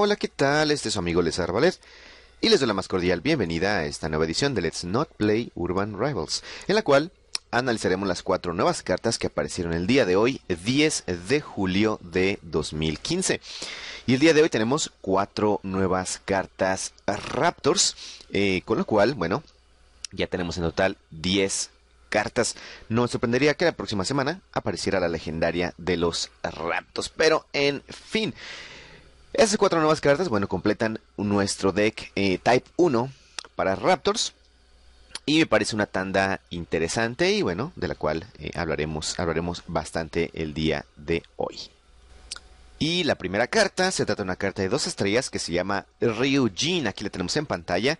Hola, ¿qué tal? Este es su amigo Les Arbalet y les doy la más cordial bienvenida a esta nueva edición de Let's Not Play Urban Rivals, en la cual analizaremos las cuatro nuevas cartas que aparecieron el día de hoy, 10 de julio de 2015. Y el día de hoy tenemos cuatro nuevas cartas Raptors, eh, con lo cual, bueno, ya tenemos en total 10 cartas. No sorprendería que la próxima semana apareciera la legendaria de los Raptors, pero en fin. Esas cuatro nuevas cartas, bueno, completan nuestro deck eh, Type 1 para Raptors. Y me parece una tanda interesante y bueno, de la cual eh, hablaremos, hablaremos bastante el día de hoy. Y la primera carta, se trata de una carta de dos estrellas que se llama Ryujin. Aquí la tenemos en pantalla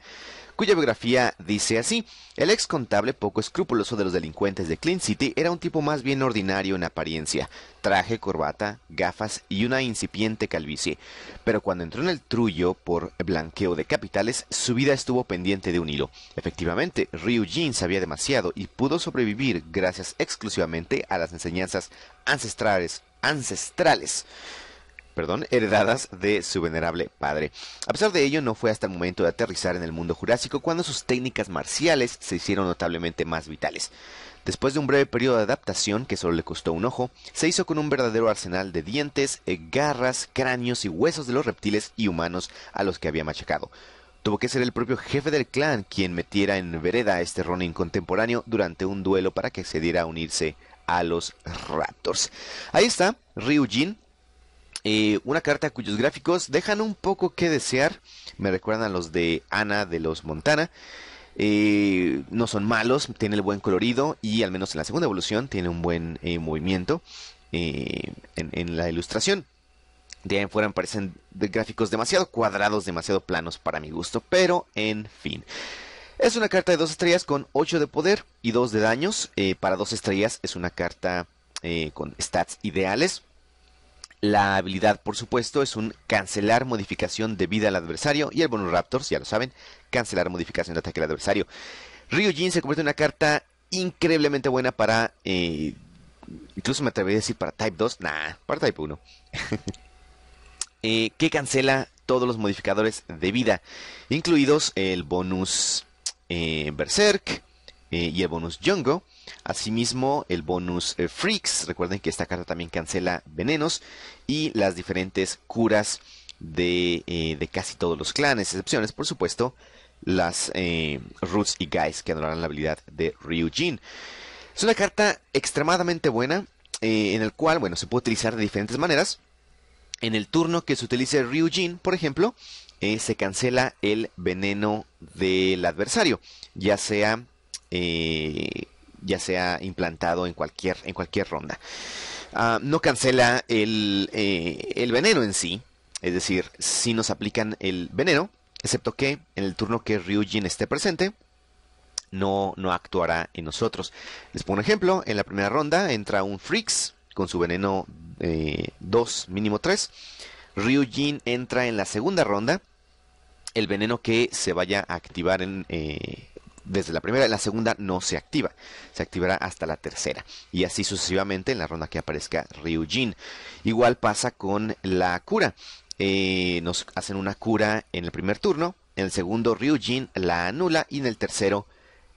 cuya biografía dice así. El ex contable poco escrupuloso de los delincuentes de Clean City era un tipo más bien ordinario en apariencia, traje, corbata, gafas y una incipiente calvicie. Pero cuando entró en el trullo por blanqueo de capitales, su vida estuvo pendiente de un hilo. Efectivamente, Ryu Jin sabía demasiado y pudo sobrevivir gracias exclusivamente a las enseñanzas ancestrales ancestrales perdón, heredadas de su venerable padre. A pesar de ello, no fue hasta el momento de aterrizar en el mundo jurásico cuando sus técnicas marciales se hicieron notablemente más vitales. Después de un breve periodo de adaptación que solo le costó un ojo, se hizo con un verdadero arsenal de dientes, eh, garras, cráneos y huesos de los reptiles y humanos a los que había machacado. Tuvo que ser el propio jefe del clan quien metiera en vereda a este Ronin contemporáneo durante un duelo para que accediera a unirse a los Raptors. Ahí está, Ryu Jin una carta cuyos gráficos dejan un poco que desear. Me recuerdan a los de Ana de los Montana. no son malos, tiene el buen colorido y al menos en la segunda evolución tiene un buen eh, movimiento eh, en, la ilustración. De ahí en fuera me parecen gráficos demasiado cuadrados, demasiado planos para mi gusto, pero en fin. Es una carta de dos estrellas con 8 de poder y 2 de daños. Eh, para dos estrellas es una carta con stats ideales la habilidad, por supuesto, es un cancelar modificación de vida al adversario. Y el bonus Raptors, ya lo saben, cancelar modificación de ataque al adversario. Ryujin se convierte en una carta increíblemente buena para. Eh, incluso me atrevería a decir para Type 2. Nah, para Type 1. Eh, que cancela todos los modificadores de vida, incluidos el bonus eh, Berserk y el bonus Jungle. Asimismo, el bonus eh, Freaks, recuerden que esta carta también cancela venenos y las diferentes curas de, eh, casi todos los clanes, excepciones, por supuesto, las eh, Roots y Guys que adorarán la habilidad de Ryujin. Es una carta extremadamente buena, en el cual, bueno, se puede utilizar de diferentes maneras. En el turno que se utilice Ryujin, por ejemplo, se cancela el veneno del adversario, ya sea ya sea implantado en cualquier, en cualquier ronda. Ah, no cancela eh, el, veneno en sí, es decir, si nos aplican el veneno, excepto que en el turno que Ryujin esté presente, no, no actuará en nosotros. Les pongo un ejemplo, en la primera ronda entra un Freaks con su veneno 2, eh, mínimo 3. Ryujin entra en la segunda ronda. El veneno que se vaya a activar en, eh, desde la primera, la segunda no se activa, se activará hasta la tercera y así sucesivamente en la ronda que aparezca Ryujin. Igual pasa con la cura, eh, nos hacen una cura en el primer turno, en el segundo Ryujin la anula y en el tercero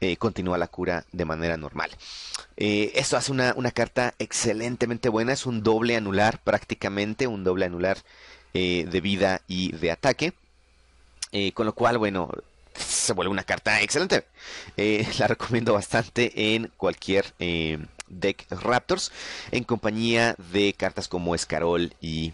eh, continúa la cura de manera normal. Eso eh, esto hace una, carta excelentemente buena, es un doble anular prácticamente, un doble anular de vida y de ataque. con lo cual, bueno, se vuelve una carta excelente. Eh, la recomiendo bastante en cualquier eh, deck Raptors, en compañía de cartas como Escarol eh,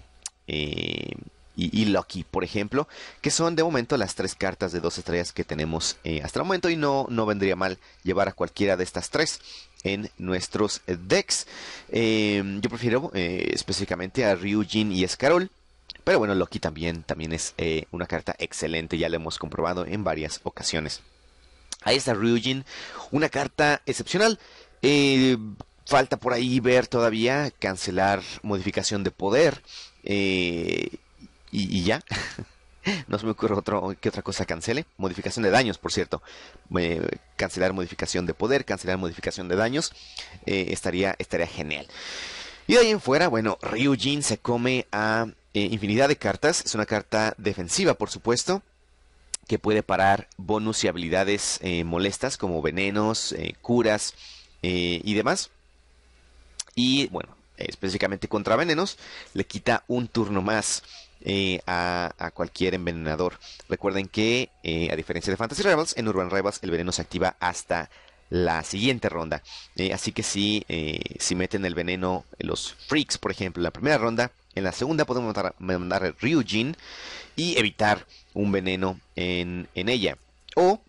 y, y, Lucky, por ejemplo, que son de momento las tres cartas de dos estrellas que tenemos hasta el momento y no, no vendría mal llevar a cualquiera de estas tres en nuestros decks. yo prefiero específicamente a Ryujin y Escarol pero bueno, Loki también, también es eh, una carta excelente, ya lo hemos comprobado en varias ocasiones. Ahí está Ryujin, una carta excepcional. Eh, falta por ahí ver todavía cancelar modificación de poder. Eh, y, ya. no se me ocurre otro, que otra cosa cancele. Modificación de daños, por cierto. cancelar modificación de poder, cancelar modificación de daños. estaría, estaría genial. Y de ahí en fuera, bueno, Ryujin se come a eh, infinidad de cartas. Es una carta defensiva, por supuesto, que puede parar bonus y habilidades eh, molestas como venenos, eh, curas y demás. Y bueno, específicamente contra venenos, le quita un turno más. a, cualquier envenenador. Recuerden que, a diferencia de Fantasy Rebels, en Urban Rivals el veneno se activa hasta la siguiente ronda. así que si, si meten el veneno los Freaks, por ejemplo, en la primera ronda, en la segunda podemos mandar, Ryujin y evitar un veneno en, ella. O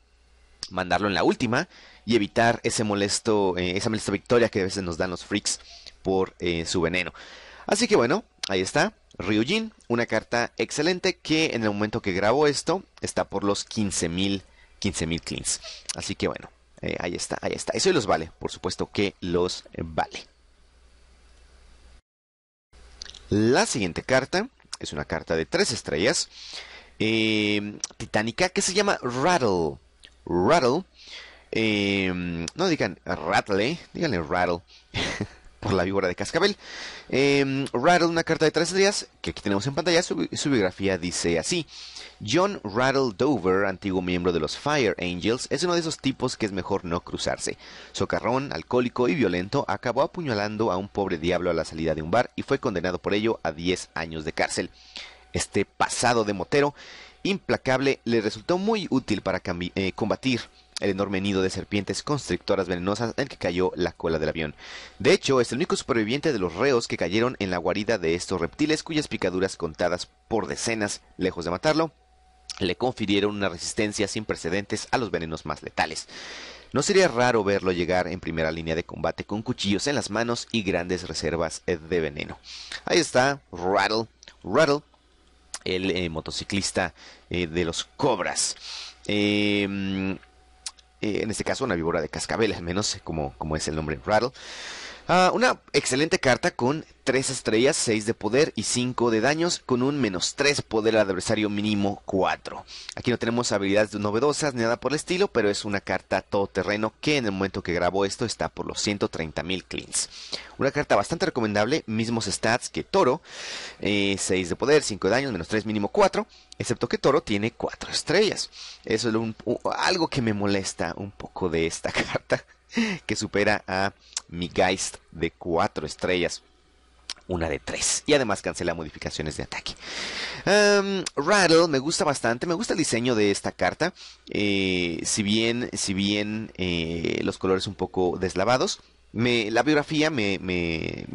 mandarlo en la última y evitar ese molesto, eh, esa molesta victoria que a veces nos dan los freaks por eh, su veneno. Así que bueno, ahí está. Ryujin, una carta excelente que en el momento que grabo esto está por los 15.000 cleans. Así que bueno, eh, ahí está, ahí está. Eso los vale, por supuesto que los vale. La siguiente carta es una carta de tres estrellas eh, titánica que se llama Rattle. Rattle. Eh, no digan Rattle, eh, díganle Rattle. por la víbora de cascabel. Rattle, una carta de tres estrellas que aquí tenemos en pantalla. su biografía dice así. John Rattle Dover, antiguo miembro de los Fire Angels, es uno de esos tipos que es mejor no cruzarse. Socarrón, alcohólico y violento, acabó apuñalando a un pobre diablo a la salida de un bar y fue condenado por ello a 10 años de cárcel. Este pasado de motero implacable le resultó muy útil para eh, combatir el enorme nido de serpientes constrictoras venenosas en el que cayó la cola del avión. De hecho, es el único superviviente de los reos que cayeron en la guarida de estos reptiles cuyas picaduras contadas por decenas, lejos de matarlo, le confirieron una resistencia sin precedentes a los venenos más letales. No sería raro verlo llegar en primera línea de combate con cuchillos en las manos y grandes reservas de veneno. Ahí está Rattle, Rattle, el eh, motociclista eh, de los Cobras. Em, eh, en este caso, una víbora de cascabel, al menos como, como es el nombre Rattle. Ah, una excelente carta con 3 estrellas, 6 de poder y 5 de daños, con un menos 3 poder al adversario mínimo 4. Aquí no tenemos habilidades novedosas ni nada por el estilo, pero es una carta todoterreno que en el momento que grabo esto está por los 130.000 cleans. Una carta bastante recomendable, mismos stats que Toro, 6 eh, de poder, 5 de daños, menos 3 mínimo 4, excepto que Toro tiene 4 estrellas. Eso es algo que me molesta un poco de esta carta que supera a Mi Geist de 4 estrellas. Una de 3. Y además cancela modificaciones de ataque. Rattle me gusta bastante. Me gusta el diseño de esta carta. Eh, si bien, si bien eh, los colores un poco deslavados. Me, la biografía me,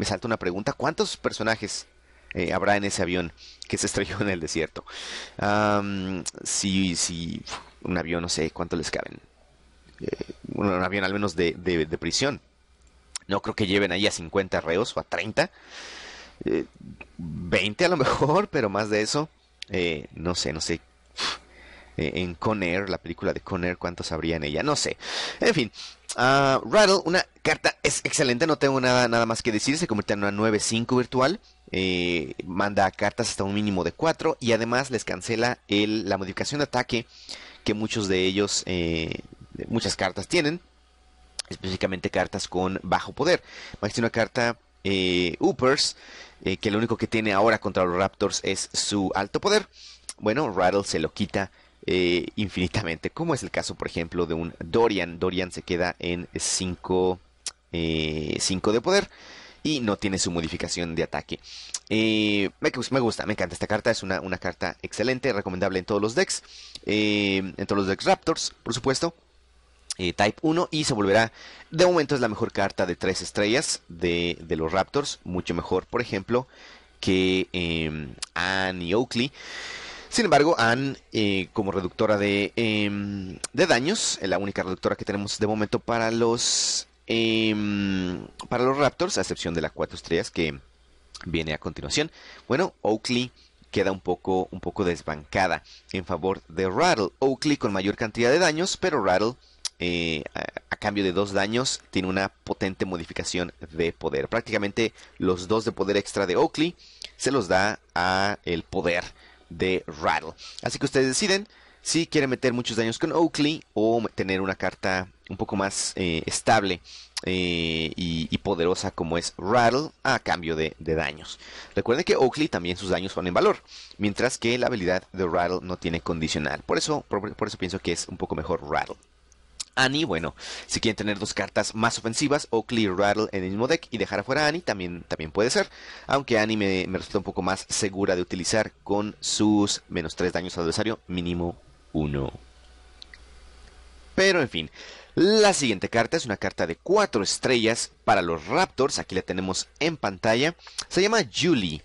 salta una pregunta. ¿Cuántos personajes eh, habrá en ese avión que se estrelló en el desierto. si, si un avión, no sé cuánto les caben un avión al menos de, prisión. No creo que lleven ahí a 50 reos o a 30. 20 eh, a lo mejor, pero más de eso. Eh, no sé, no sé. Eh, en Conner la película de Conner ¿cuántos habría en ella? No sé. En fin, ah, Rattle, una carta es excelente, no tengo nada, nada más que decir. Se convierte en una 9-5 virtual. manda cartas hasta un mínimo de 4 y además les cancela la modificación de ataque que muchos de ellos eh, muchas cartas tienen, específicamente cartas con bajo poder. ...más una carta eh, Uppers, eh, que lo único que tiene ahora contra los Raptors es su alto poder. Bueno, Rattle se lo quita eh, infinitamente, como es el caso, por ejemplo, de un Dorian. Dorian se queda en 5 eh, de poder y no tiene su modificación de ataque. me, gusta, me encanta esta carta, es una, carta excelente, recomendable en todos los decks, en todos los decks Raptors, por supuesto. Eh, Type 1 y se volverá, de momento es la mejor carta de 3 estrellas de, los Raptors, mucho mejor, por ejemplo, que eh, em, Anne y Oakley. Sin embargo, Anne, eh, como reductora em, de, daños, es la única reductora que tenemos de momento para los, em, para los Raptors, a excepción de las 4 estrellas que viene a continuación. Bueno, Oakley queda un poco, un poco desbancada en favor de Rattle. Oakley con mayor cantidad de daños, pero Rattle eh, a, cambio de dos daños, tiene una potente modificación de poder. Prácticamente los dos de poder extra de Oakley se los da a el poder de Rattle. Así que ustedes deciden si quieren meter muchos daños con Oakley o tener una carta un poco más eh, estable eh, y, poderosa como es Rattle a cambio de, daños. Recuerden que Oakley también sus daños son en valor, mientras que la habilidad de Rattle no tiene condicional. Por eso, por eso pienso que es un poco mejor Rattle. Annie, bueno, si quieren tener dos cartas más ofensivas, o Clear Rattle en el mismo deck y dejar afuera a Annie, también, también puede ser. Aunque Annie me, resulta un poco más segura de utilizar con sus menos 3 daños al adversario, mínimo 1. Pero en fin, la siguiente carta es una carta de 4 estrellas para los Raptors, aquí la tenemos en pantalla. Se llama Julie.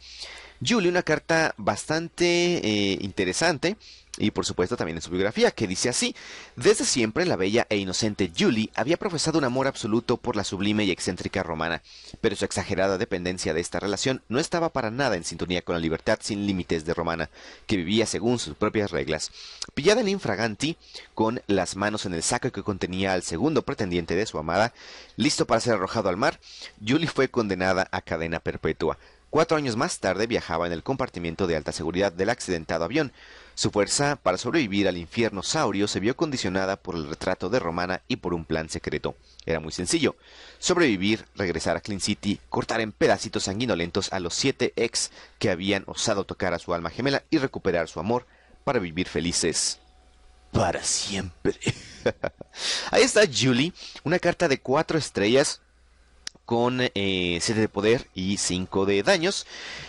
Julie, una carta bastante eh, interesante y por supuesto también en su biografía, que dice así, desde siempre la bella e inocente Julie había profesado un amor absoluto por la sublime y excéntrica romana, pero su exagerada dependencia de esta relación no estaba para nada en sintonía con la libertad sin límites de romana, que vivía según sus propias reglas. Pillada en infraganti, con las manos en el saco que contenía al segundo pretendiente de su amada, listo para ser arrojado al mar, Julie fue condenada a cadena perpetua. Cuatro años más tarde viajaba en el compartimiento de alta seguridad del accidentado avión. Su fuerza para sobrevivir al infierno saurio se vio condicionada por el retrato de Romana y por un plan secreto. Era muy sencillo. Sobrevivir, regresar a Clean City, cortar en pedacitos sanguinolentos a los siete ex que habían osado tocar a su alma gemela y recuperar su amor para vivir felices para siempre. Ahí está Julie, una carta de cuatro estrellas con 7 eh, de poder y 5 de daños.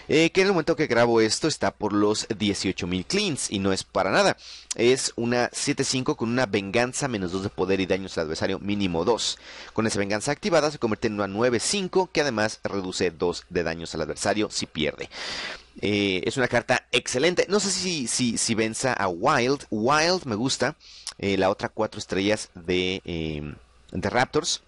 Eh, que en el momento que grabo esto está por los 18.000 cleans y no es para nada. Es una 7-5 con una venganza menos 2 de poder y daños al adversario mínimo 2. Con esa venganza activada se convierte en una 9-5 que además reduce 2 de daños al adversario si pierde. Eh, es una carta excelente. No sé si, si venza a Wild. Wild me gusta. la otra 4 estrellas de, em, de Raptors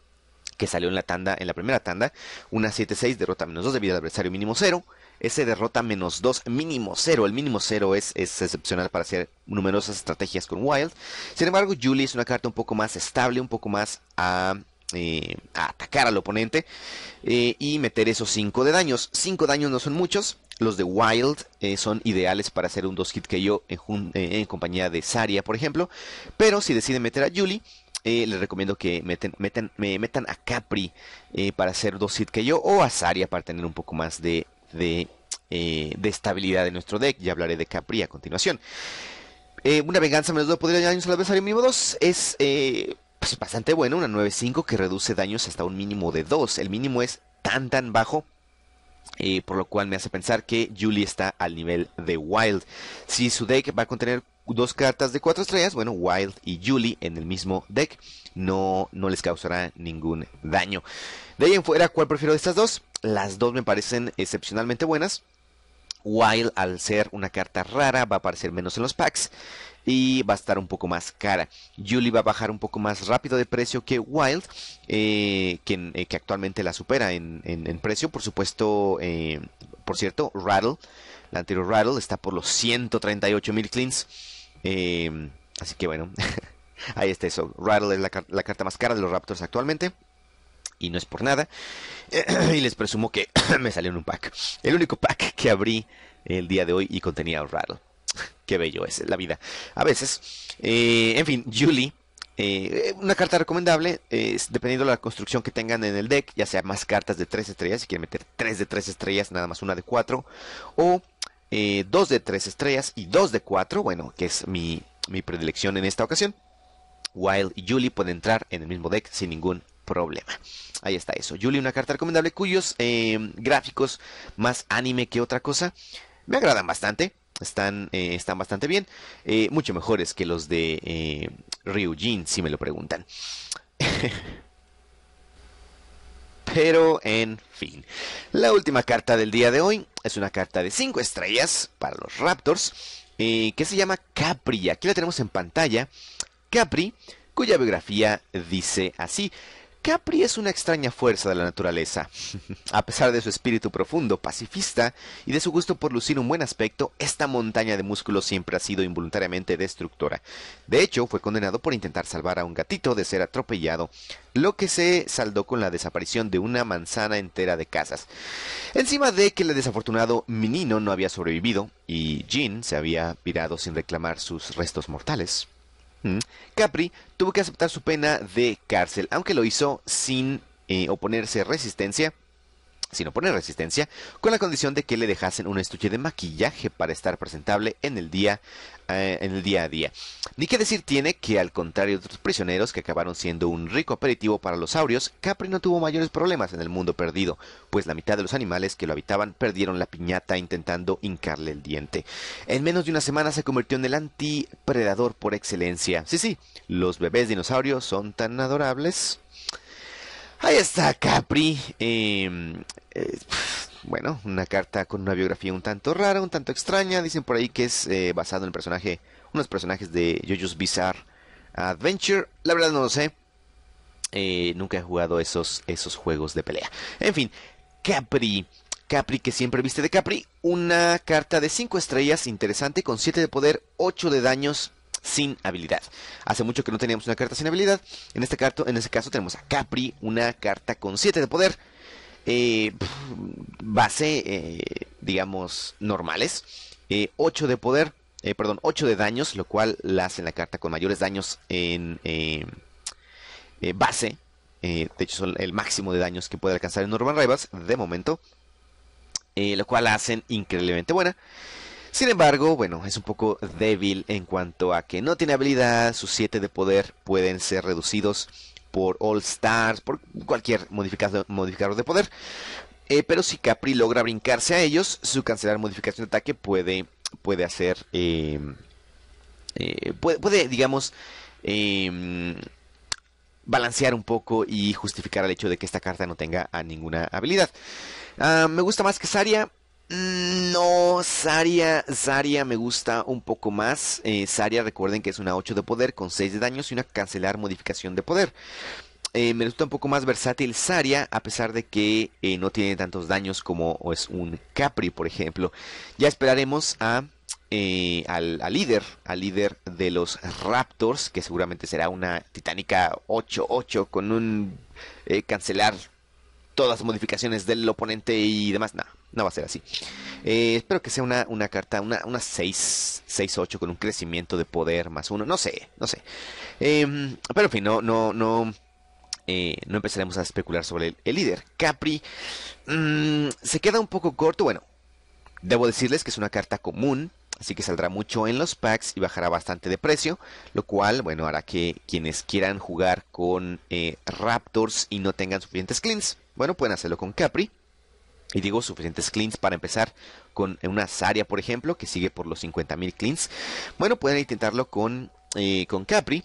que salió en la tanda, en la primera tanda, una 7-6, derrota menos 2 debido al adversario mínimo 0. Ese derrota menos 2, mínimo 0. El mínimo 0 es, excepcional para hacer numerosas estrategias con Wild. Sin embargo, Julie es una carta un poco más estable, un poco más a, eh, atacar al oponente eh, y meter esos 5 de daños. 5 daños no son muchos, los de Wild eh, son ideales para hacer un 2 hit que yo en, compañía de Saria, por ejemplo. Pero si decide meter a Julie, eh, les recomiendo que meten, me metan a Capri eh, para hacer dos hit que yo o a Saria para tener un poco más eh, de, estabilidad en nuestro deck. Ya hablaré de Capri a continuación. una venganza menos 2 podría daños al adversario mínimo 2 es pues bastante bueno, una 9-5 que reduce daños hasta un mínimo de 2. El mínimo es tan tan bajo por lo cual me hace pensar que Julie está al nivel de Wild. Si su deck va a contener dos cartas de cuatro estrellas, bueno, Wild y Julie en el mismo deck, no, no les causará ningún daño. De ahí en fuera, ¿cuál prefiero de estas dos? Las dos me parecen excepcionalmente buenas. Wild, al ser una carta rara, va a aparecer menos en los packs y va a estar un poco más cara. Julie va a bajar un poco más rápido de precio que Wild, eh, eh, que, actualmente la supera en, en, precio. Por supuesto, eh, por cierto, Rattle la anterior Rattle está por los 138 mil cleans. Em, así que bueno, ahí está eso. Rattle es la, carta más cara de los Raptors actualmente. Y no es por nada. y les presumo que me salió en un pack. El único pack que abrí el día de hoy y contenía un Rattle. Qué bello es la vida. A veces. Eh, en fin, Julie. Eh, una carta recomendable, dependiendo de la construcción que tengan en el deck, ya sea más cartas de 3 estrellas, si quieren meter 3 de 3 estrellas, nada más una de 4, o eh, dos de tres estrellas y dos de cuatro, bueno, que es mi, predilección en esta ocasión. Wild y Julie pueden entrar en el mismo deck sin ningún problema. Ahí está eso. Julie, una carta recomendable cuyos eh, gráficos más anime que otra cosa me agradan bastante. Están, eh, están bastante bien. mucho mejores que los de Ryujin, si me lo preguntan. Pero en fin. La última carta del día de hoy es una carta de 5 estrellas para los Raptors y que se llama Capri. Aquí la tenemos en pantalla. Capri, cuya biografía dice así. Capri es una extraña fuerza de la naturaleza. A pesar de su espíritu profundo, pacifista, y de su gusto por lucir un buen aspecto, esta montaña de músculos siempre ha sido involuntariamente destructora. De hecho, fue condenado por intentar salvar a un gatito de ser atropellado, lo que se saldó con la desaparición de una manzana entera de casas. Encima de que el desafortunado menino no había sobrevivido, y Jean se había pirado sin reclamar sus restos mortales, Capri tuvo que aceptar su pena de cárcel, aunque lo hizo sin eh, oponerse resistencia sino poner resistencia, con la condición de que le dejasen un estuche de maquillaje para estar presentable en el día, eh, en el día a día. Ni que decir tiene que, al contrario de otros prisioneros que acabaron siendo un rico aperitivo para los saurios, Capri no tuvo mayores problemas en el mundo perdido, pues la mitad de los animales que lo habitaban perdieron la piñata intentando hincarle el diente. En menos de una semana se convirtió en el antipredador por excelencia. Sí, sí, los bebés dinosaurios son tan adorables. Ahí está Capri. Eh, eh, bueno, una carta con una biografía un tanto rara, un tanto extraña. Dicen por ahí que es eh, basado en el personaje, unos personajes de JoJo's Bizarre Adventure. La verdad no lo sé. Eh, nunca he jugado esos, esos juegos de pelea. En fin, Capri. Capri que siempre viste de Capri. Una carta de 5 estrellas interesante con 7 de poder, 8 de daños sin habilidad. Hace mucho que no teníamos una carta sin habilidad. En este, en este caso tenemos a Capri, una carta con 7 de poder, eh, base, eh, digamos, normales. 8 eh, de poder, perdón, 8 de daños, lo cual la hace en la carta con mayores daños en base. de hecho, son el máximo de daños que puede alcanzar en Norman Rivals de momento. lo cual la hacen increíblemente buena. Sin embargo, bueno, es un poco débil en cuanto a que no tiene habilidad, sus 7 de poder pueden ser reducidos por All Stars, por cualquier modificador, modificador de poder. Eh, pero si Capri logra brincarse a ellos, su cancelar modificación de ataque puede, puede hacer... Em, eh, puede, digamos, em, balancear un poco y justificar el hecho de que esta carta no tenga a ninguna habilidad. Ah, me gusta más que Saria. No, Saria, Saria me gusta un poco más. Eh, Saria, recuerden que es una 8 de poder con 6 de daños y una cancelar modificación de poder. Eh, me gusta un poco más versátil Saria, a pesar de que eh, no tiene tantos daños como es un Capri, por ejemplo. Ya esperaremos a, al, líder, al líder de los Raptors, que seguramente será una Titánica 8-8 con un cancelar todas las modificaciones del oponente y demás. Nada no va a ser así. Eh, espero que sea una, carta, una, una 6, 8 con un crecimiento de poder más uno. No sé, no sé. Em, pero en fin, no, no, no. Eh, no empezaremos a especular sobre el, líder. Capri mm, se queda un poco corto. Bueno, debo decirles que es una carta común, así que saldrá mucho en los packs y bajará bastante de precio, lo cual, bueno, hará que quienes quieran jugar con eh, Raptors y no tengan suficientes cleans, bueno, pueden hacerlo con Capri y digo suficientes cleans para empezar con una Saria, por ejemplo, que sigue por los 50.000 cleans. Bueno, pueden intentarlo con, eh, con Capri.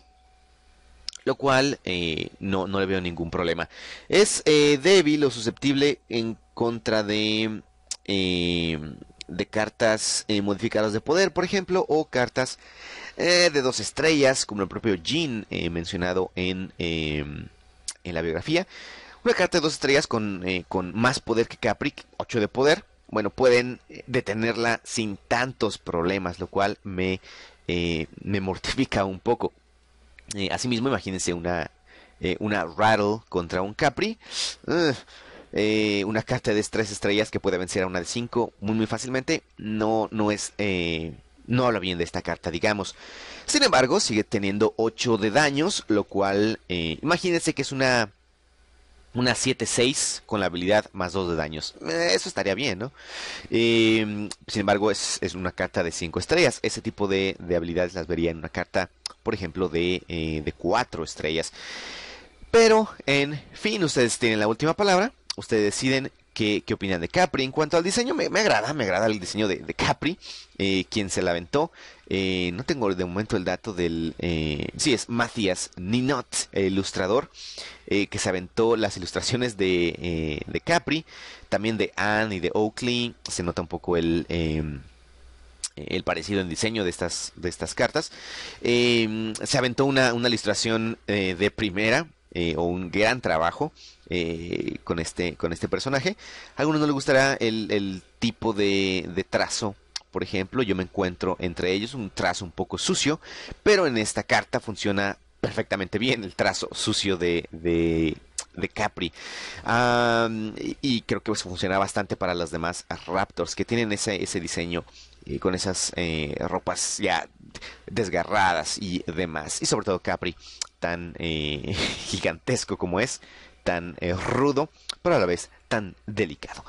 Lo cual eh, no, no, le veo ningún problema. Es eh, débil o susceptible en contra de, de cartas modificadas de poder, por ejemplo, o cartas de dos estrellas, como el propio Jean mencionado en, en la biografía. Una carta de dos estrellas con, eh, con más poder que Capri, 8 de poder. Bueno, pueden eh, detenerla sin tantos problemas, lo cual me, eh, me mortifica un poco. asimismo, imagínense una, una Rattle contra un Capri. una carta de tres estrellas que puede vencer a una de cinco muy muy fácilmente no no es no habla bien de esta carta digamos sin embargo sigue teniendo 8 de daños lo cual imagínense que es una una 7-6 con la habilidad más 2 de daños. Eh, eso estaría bien, ¿no? Em, sin embargo, es, una carta de 5 estrellas. Ese tipo de, habilidades las vería en una carta, por ejemplo, de, eh, de 4 estrellas. Pero, en fin, ustedes tienen la última palabra. Ustedes deciden qué, opinan de Capri. En cuanto al diseño, me, agrada, me agrada el diseño de, Capri, eh, quien se la aventó. Eh, no tengo de momento el dato del... Eh, sí, es Matías Ninot, el ilustrador, que se aventó las ilustraciones de, Capri, también de Anne y de Oakley. Se nota un poco el em, el parecido en diseño de estas, de estas cartas. Em, se aventó una, ilustración de primera eh, o un gran trabajo eh, con, este, con este personaje. A algunos no les gustará el, tipo de, trazo por ejemplo, yo me encuentro entre ellos un trazo un poco sucio, pero en esta carta funciona perfectamente bien el trazo sucio de, de, Capri. y creo que pues, funciona bastante para las demás Raptors que tienen ese, ese diseño eh, con esas ropas ya desgarradas y demás. Y sobre todo Capri tan eh, gigantesco como es, tan eh, rudo, pero a la vez tan delicado.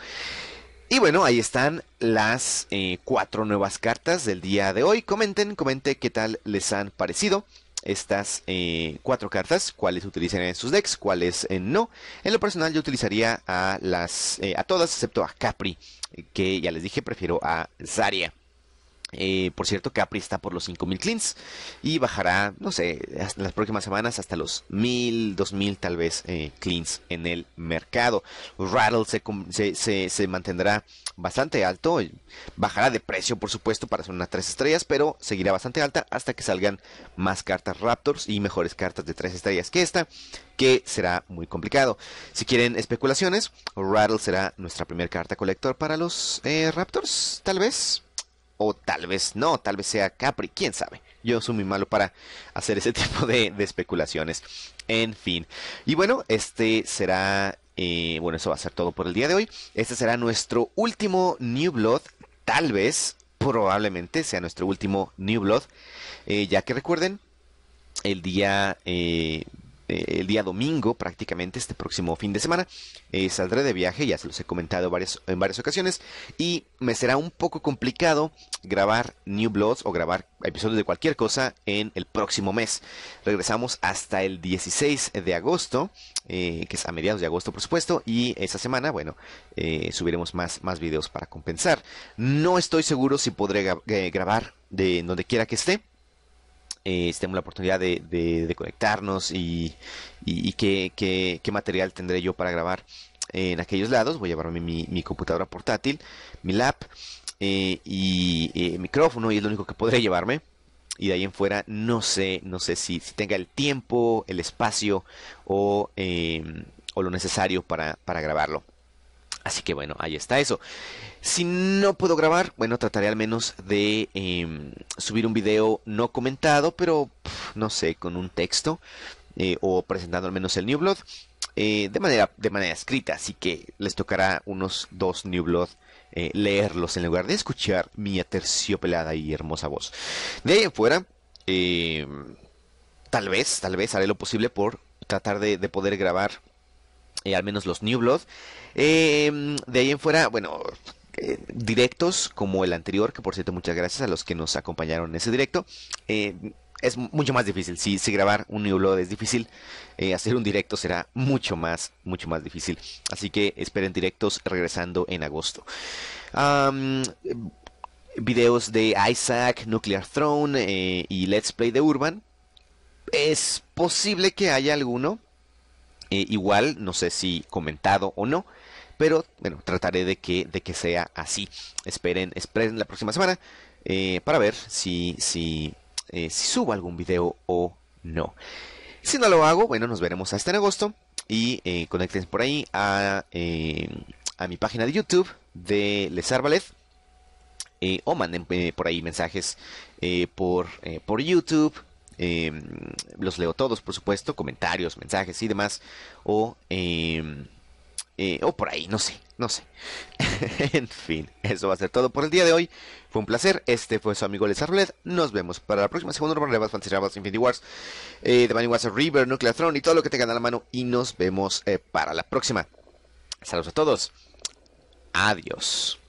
Y bueno, ahí están las eh, cuatro nuevas cartas del día de hoy. Comenten, comenten qué tal les han parecido estas cuatro cartas, cuáles utilizan en sus decks, cuáles no. En lo personal yo utilizaría a las a todas excepto a Capri, que ya les dije prefiero a Zaria. Eh, por cierto, Capri está por los 5.000 cleans y bajará, no sé, en las próximas semanas hasta los 1.000, 2.000 tal vez eh, cleans en el mercado. Rattle se, mantendrá bastante alto, eh, bajará de precio por supuesto para ser unas 3 estrellas, pero seguirá bastante alta hasta que salgan más cartas Raptors y mejores cartas de 3 estrellas que esta, que será muy complicado. Si quieren especulaciones, Rattle será nuestra primera carta colector para los Raptors, tal vez o tal vez no, tal vez sea Capri, quién sabe. Yo soy muy malo para hacer ese tipo de, especulaciones. En fin. Y bueno, este será... Eh, bueno, eso va a ser todo por el día de hoy. Este será nuestro último New Blood. Tal vez, probablemente sea nuestro último New Blood. Eh, ya que recuerden, el día eh, eh, el día domingo, prácticamente este próximo fin de semana. Eh, saldré de viaje, ya se los he comentado en varias ocasiones, y me será un poco complicado grabar New Bloods o grabar episodios de cualquier cosa en el próximo mes. Regresamos hasta el 16 de agosto, eh, que es a mediados de agosto, por supuesto, y esa semana, bueno, subiremos más, más videos para compensar. No estoy seguro si podré grabar de donde quiera que esté eh, la oportunidad de, conectarnos y, qué, material tendré yo para grabar en aquellos lados. Voy a llevarme mi, computadora portátil, mi lap eh, y eh, micrófono y es lo único que podré llevarme. Y de ahí en fuera no sé, no sé si, tenga el tiempo, el espacio o, em, lo necesario para grabarlo. Así que bueno, ahí está eso. Si no puedo grabar, bueno, trataré al menos de em, subir un video no comentado, pero no sé, con un texto eh, o presentando al menos el New Blood eh, de, manera, escrita. Así que les tocará unos dos New Blood eh, leerlos en lugar de escuchar mi aterciopelada y hermosa voz. De ahí en fuera, em, tal vez, tal vez haré lo posible por tratar de poder grabar eh, al menos los New Blood. Eh, de ahí en fuera, bueno, eh, directos como el anterior, que por cierto muchas gracias a los que nos acompañaron en ese directo. es mucho más difícil, si, si, grabar un New Blood es difícil, hacer un directo será mucho más, mucho más difícil. Así que esperen directos regresando en agosto. videos de Isaac, Nuclear Throne y Let's Play de Urban. Es posible que haya alguno, eh, igual, no sé si comentado o no, pero bueno, trataré de que, de que sea así. Esperen, esperen la próxima semana eh, para ver si, eh, si, subo algún video o no. Si no lo hago, bueno, nos veremos hasta en agosto y conecten por ahí a, a mi página de YouTube de Les Arbalet. o manden por ahí mensajes por, por YouTube Em, los leo todos, por supuesto, comentarios, mensajes y demás. O, em, eh, o por ahí, no sé, no sé. en fin, eso va a ser todo por el día de hoy. Fue un placer. Este fue su amigo Les Nos vemos para la próxima Segundo ronda de Fantasy Fantasy Infinity Wars, eh, The Money Wars River, Nuclear Throne y todo lo que tengan a la mano. Y nos vemos eh, para la próxima. Saludos a todos. Adiós.